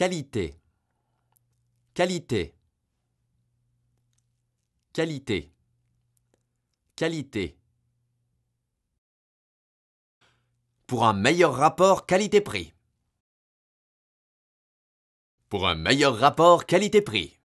Qualité. Qualité. Qualité. Qualité. Pour un meilleur rapport qualité-prix. Pour un meilleur rapport qualité-prix.